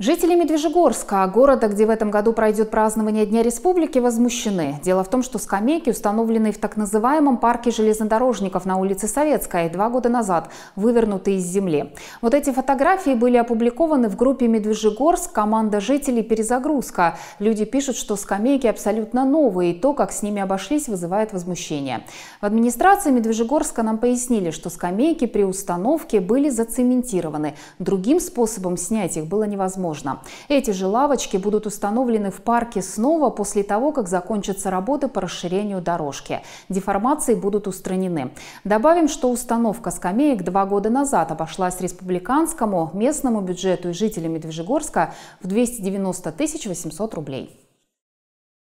Жители Медвежегорска, города, где в этом году пройдет празднование Дня Республики, возмущены. Дело в том, что скамейки, установленные в так называемом парке железнодорожников на улице Советская, два года назад вывернуты из земли. Вот эти фотографии были опубликованы в группе «Медвежегорск. Команда жителей. Перезагрузка». Люди пишут, что скамейки абсолютно новые, и то, как с ними обошлись, вызывает возмущение. В администрации Медвежегорска нам пояснили, что скамейки при установке были зацементированы. Другим способом снять их было невозможно возможно. Эти же лавочки будут установлены в парке снова после того, как закончатся работы по расширению дорожки. Деформации будут устранены. Добавим, что установка скамеек два года назад обошлась республиканскому, местному бюджету и жителям Медвежьегорска в 290 800 рублей.